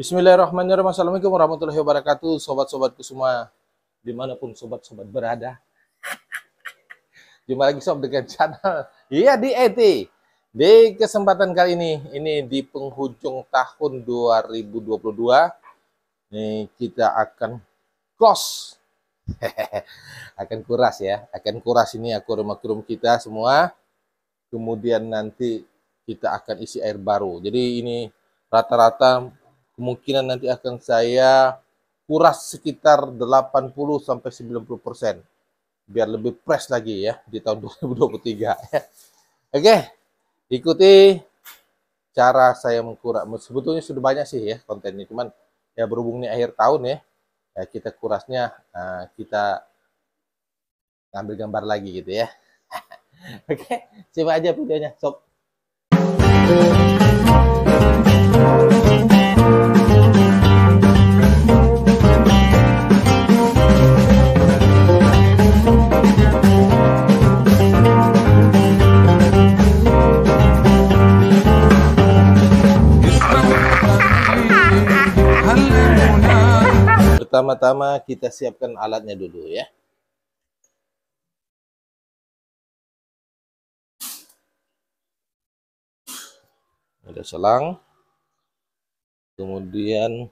Bismillahirrahmanirrahim. Assalamualaikum warahmatullahi wabarakatuh. Sobat-sobatku semua. Dimanapun sobat-sobat berada. Jumpa lagi sob dengan channel. Iya di ET. Di kesempatan kali ini. Ini di penghujung tahun 2022. ini kita akan close. akan kuras ya. Akan kuras ini akuarium-akuarium kita semua. Kemudian nanti kita akan isi air baru. Jadi ini rata-rata kemungkinan nanti akan saya kuras sekitar 80 sampai 90 persen biar lebih fresh lagi ya di tahun 2023 oke ikuti cara saya mengkuras sebetulnya sudah banyak sih ya kontennya cuman ya berhubung ini akhir tahun ya, ya kita kurasnya nah, kita ambil gambar lagi gitu ya oke coba aja videonya sob Pertama-tama kita siapkan alatnya dulu ya. Ada selang. Kemudian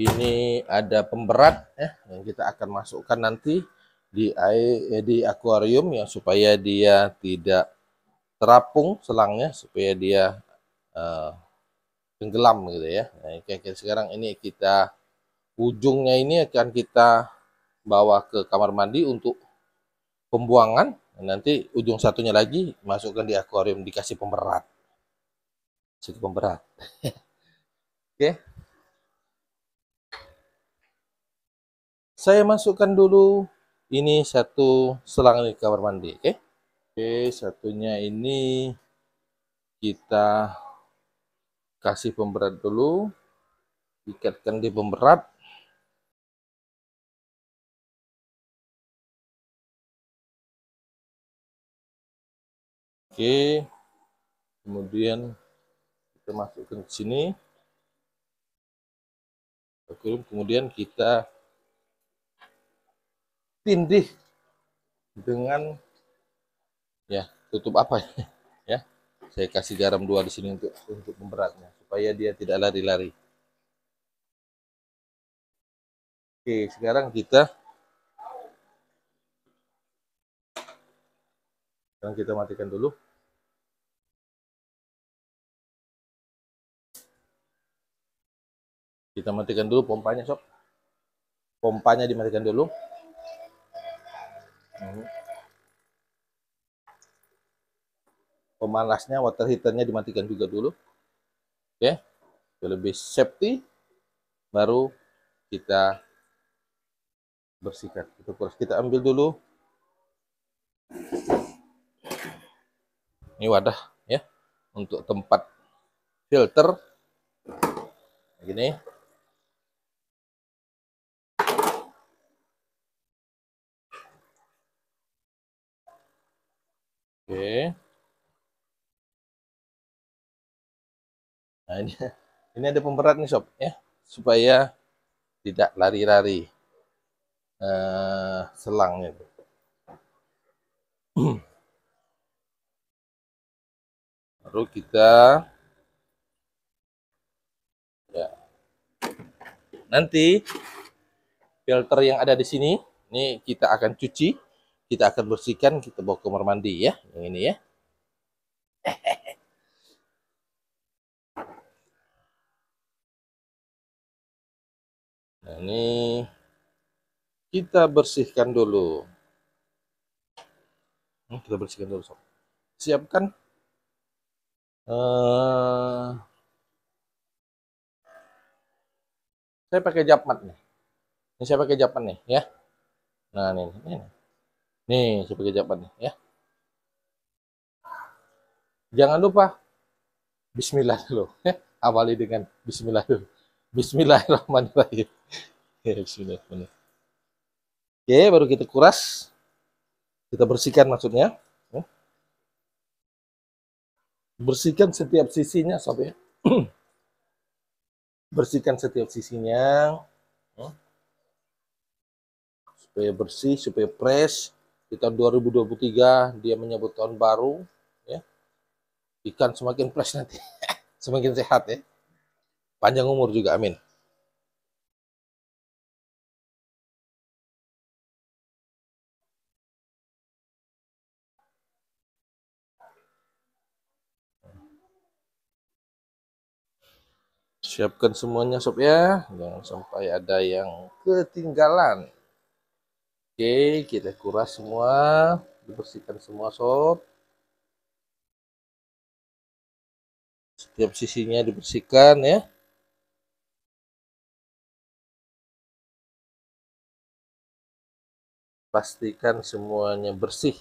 ini ada pemberat ya yang kita akan masukkan nanti di air eh, di akuarium ya supaya dia tidak terapung selangnya supaya dia uh, tenggelam gitu ya nah, oke, oke. sekarang ini kita ujungnya ini akan kita bawa ke kamar mandi untuk pembuangan nanti ujung satunya lagi masukkan di akuarium dikasih pemberat situ pemberat oke saya masukkan dulu ini satu selang di kamar mandi oke oke satunya ini kita kasih pemberat dulu ikatkan di pemberat oke kemudian kita masukkan ke sini kemudian kita tindih dengan ya tutup apa ya? ya saya kasih garam dua di sini untuk untuk pemberatnya supaya dia tidak lari-lari. Oke, sekarang kita sekarang kita matikan dulu. Kita matikan dulu pompanya, sob. Pompanya dimatikan dulu. Hmm. Pemanasnya, water heaternya dimatikan juga dulu. Oke, ya, okay? lebih safety, baru kita bersihkan. Itu kuras. Kita ambil dulu. Ini wadah ya untuk tempat filter. Begini. Oke. Okay. Nah, ini, ini ada pemberat nih sob ya, supaya tidak lari-lari uh, selangnya. Lalu kita ya. Nanti filter yang ada di sini ini kita akan cuci, kita akan bersihkan, kita bawa ke kamar mandi ya, yang ini ya. nah, ini kita bersihkan dulu Nah, kita bersihkan dulu sob. siapkan uh, saya pakai japmat nih ini saya pakai japmat nih ya nah ini ini, nih saya pakai japmat nih ya jangan lupa Bismillah dulu ya awali dengan Bismillah dulu Bismillahirrahmanirrahim. Ya, Bismillahirrahmanirrahim. Oke, baru kita kuras. Kita bersihkan maksudnya. Ya. Bersihkan setiap sisinya, sob ya. bersihkan setiap sisinya. Ya. Supaya bersih, supaya fresh. Di tahun 2023 dia menyebut tahun baru. Ya. Ikan semakin fresh nanti. semakin sehat ya. Panjang umur juga, amin. Siapkan semuanya sob ya, jangan sampai ada yang ketinggalan. Oke, kita kuras semua, dibersihkan semua sob. Setiap sisinya dibersihkan ya. pastikan semuanya bersih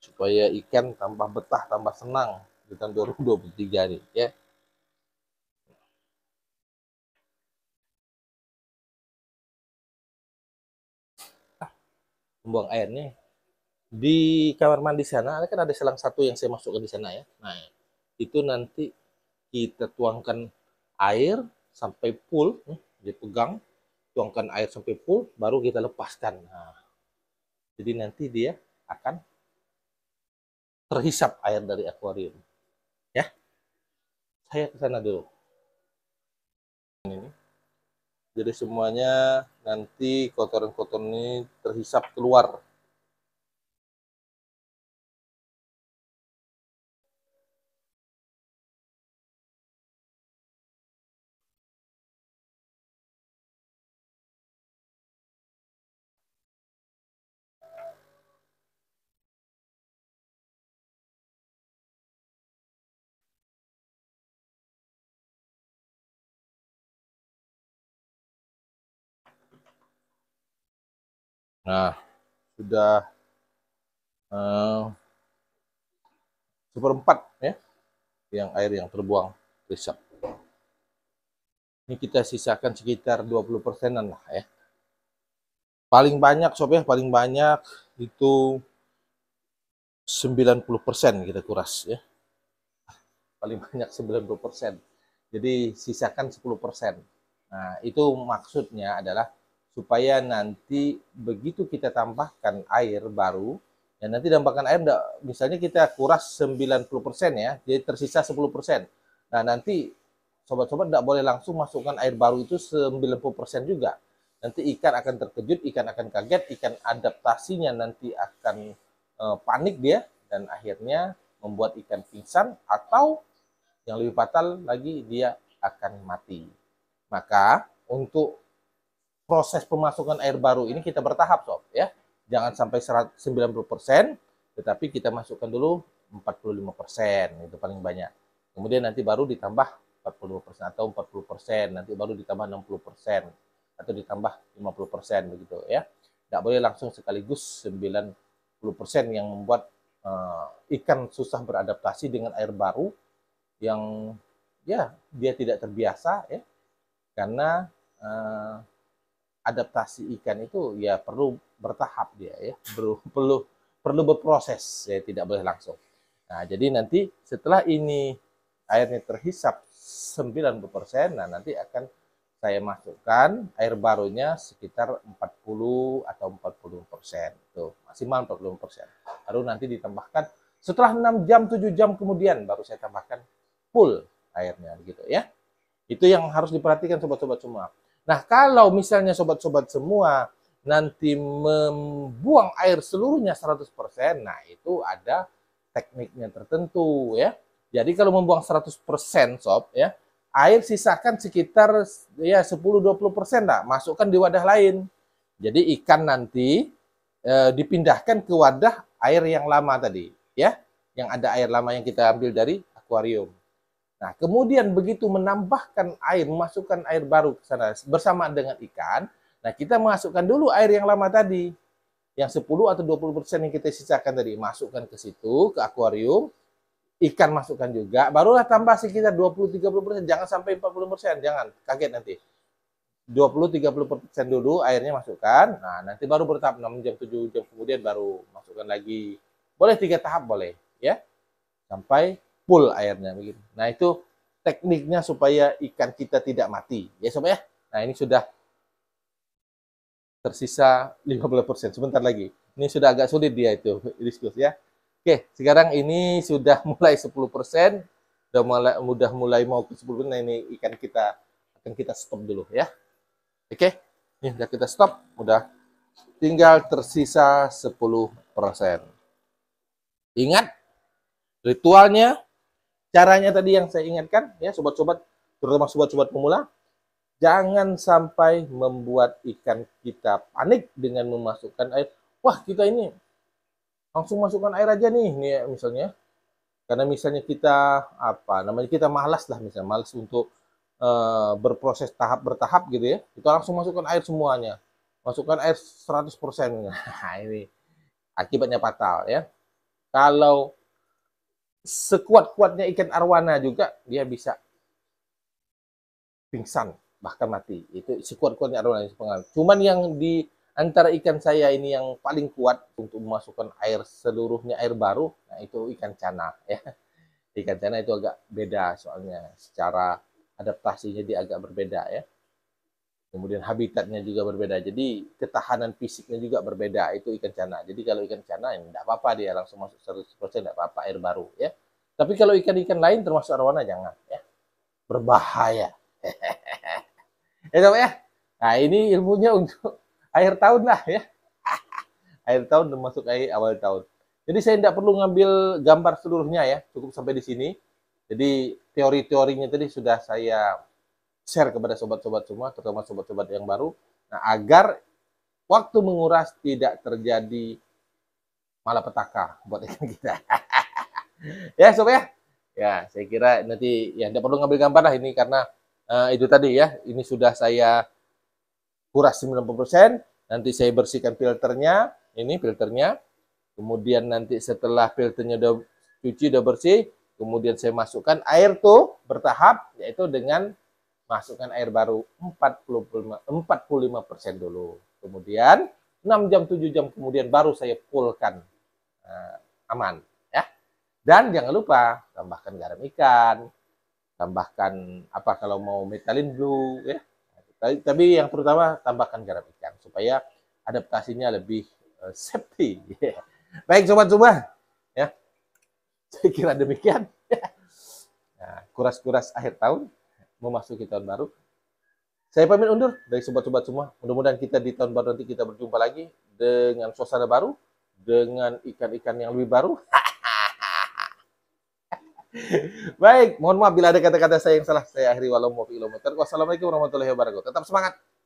supaya ikan tambah betah tambah senang di tahun 2023 nih ya ah, membuang airnya di kamar mandi sana kan ada selang satu yang saya masukkan di sana ya nah itu nanti kita tuangkan air sampai full hmm, dipegang tuangkan air sampai full baru kita lepaskan nah, jadi nanti dia akan terhisap air dari akuarium ya saya ke sana dulu ini jadi semuanya nanti kotoran-kotoran ini terhisap keluar Nah, sudah uh, seperempat ya yang air yang terbuang riset. Ini kita sisakan sekitar 20 persenan lah ya. Paling banyak sob ya, paling banyak itu 90 persen kita kuras ya. Paling banyak 90 persen. Jadi sisakan 10 persen. Nah itu maksudnya adalah supaya nanti begitu kita tambahkan air baru ya nanti tambahkan air misalnya kita kuras 90% ya jadi tersisa 10% nah nanti sobat-sobat tidak boleh langsung masukkan air baru itu 90% juga nanti ikan akan terkejut ikan akan kaget ikan adaptasinya nanti akan eh, panik dia dan akhirnya membuat ikan pingsan atau yang lebih fatal lagi dia akan mati maka untuk proses pemasukan air baru ini kita bertahap sob ya. Jangan sampai 90%, tetapi kita masukkan dulu 45% itu paling banyak. Kemudian nanti baru ditambah 40% atau 40%, nanti baru ditambah 60% atau ditambah 50% begitu ya. Tidak boleh langsung sekaligus 90% yang membuat uh, ikan susah beradaptasi dengan air baru yang ya dia tidak terbiasa ya. Karena uh, adaptasi ikan itu ya perlu bertahap dia ya perlu perlu perlu berproses ya tidak boleh langsung nah jadi nanti setelah ini airnya terhisap 90% nah nanti akan saya masukkan air barunya sekitar 40 atau 40% tuh maksimal 40% baru nanti ditambahkan setelah 6 jam 7 jam kemudian baru saya tambahkan full airnya gitu ya itu yang harus diperhatikan sobat-sobat semua Nah, kalau misalnya sobat-sobat semua nanti membuang air seluruhnya 100%, nah itu ada tekniknya tertentu ya. Jadi kalau membuang 100% sob ya, air sisakan sekitar ya 10 20% lah, masukkan di wadah lain. Jadi ikan nanti e, dipindahkan ke wadah air yang lama tadi ya, yang ada air lama yang kita ambil dari akuarium. Nah, kemudian begitu menambahkan air, masukkan air baru ke sana bersama dengan ikan. Nah, kita masukkan dulu air yang lama tadi. Yang 10 atau 20% yang kita sisakan tadi masukkan ke situ ke akuarium. Ikan masukkan juga, barulah tambah sekitar 20 30%, jangan sampai 40%, jangan kaget nanti. 20 30% dulu airnya masukkan. Nah, nanti baru bertahap 6 jam 7 jam kemudian baru masukkan lagi. Boleh tiga tahap boleh, ya. Sampai full airnya begitu. Nah, itu tekniknya supaya ikan kita tidak mati. Ya, sob ya. Nah, ini sudah tersisa 50% sebentar lagi. Ini sudah agak sulit dia itu diskus ya. Oke, sekarang ini sudah mulai 10%, sudah mulai mudah mulai mau ke 10%. Nah, ini ikan kita akan kita stop dulu ya. Oke. Ini sudah kita stop, sudah tinggal tersisa 10%. Ingat ritualnya caranya tadi yang saya ingatkan ya sobat-sobat terutama sobat-sobat pemula jangan sampai membuat ikan kita panik dengan memasukkan air wah kita ini langsung masukkan air aja nih nih ya, misalnya karena misalnya kita apa namanya kita malas lah misalnya malas untuk e, berproses tahap bertahap gitu ya kita langsung masukkan air semuanya masukkan air 100% nah ini akibatnya fatal ya kalau sekuat-kuatnya ikan arwana juga dia bisa pingsan bahkan mati. Itu sekuat-kuatnya arwana pengal. Cuman yang di antara ikan saya ini yang paling kuat untuk memasukkan air seluruhnya air baru, nah itu ikan cana ya. Ikan cana itu agak beda soalnya secara adaptasinya dia agak berbeda ya kemudian habitatnya juga berbeda. Jadi ketahanan fisiknya juga berbeda itu ikan cana. Jadi kalau ikan cana tidak ya apa-apa dia langsung masuk 100% tidak apa-apa air baru ya. Tapi kalau ikan-ikan lain termasuk arwana jangan ya. Berbahaya. Itu ya, ya. Nah, ini ilmunya untuk akhir tahun lah ya. akhir tahun termasuk air awal tahun. Jadi saya tidak perlu ngambil gambar seluruhnya ya, cukup sampai di sini. Jadi teori-teorinya tadi sudah saya share kepada sobat-sobat semua, terutama sobat-sobat yang baru. Nah, agar waktu menguras tidak terjadi malapetaka buat ikan kita. ya, sob ya. Ya, saya kira nanti ya tidak perlu ngambil gambar lah ini karena uh, itu tadi ya, ini sudah saya kuras 90%, nanti saya bersihkan filternya, ini filternya. Kemudian nanti setelah filternya sudah cuci sudah bersih, kemudian saya masukkan air tuh bertahap yaitu dengan masukkan air baru 45, persen dulu. Kemudian 6 jam 7 jam kemudian baru saya pulkan uh, eh, aman ya. Dan jangan lupa tambahkan garam ikan, tambahkan apa kalau mau metalin blue ya. Tapi, yang pertama tambahkan garam ikan supaya adaptasinya lebih uh, safety. Yeah. Baik sobat-sobat ya. Saya kira demikian. kuras ya. nah, kuras-kuras akhir tahun memasuki tahun baru. Saya pamit undur dari sobat-sobat semua. Mudah-mudahan kita di tahun baru nanti kita berjumpa lagi dengan suasana baru, dengan ikan-ikan yang lebih baru. Baik, mohon maaf bila ada kata-kata saya yang salah. Saya akhiri walau mau Wassalamualaikum warahmatullahi wabarakatuh. Tetap semangat.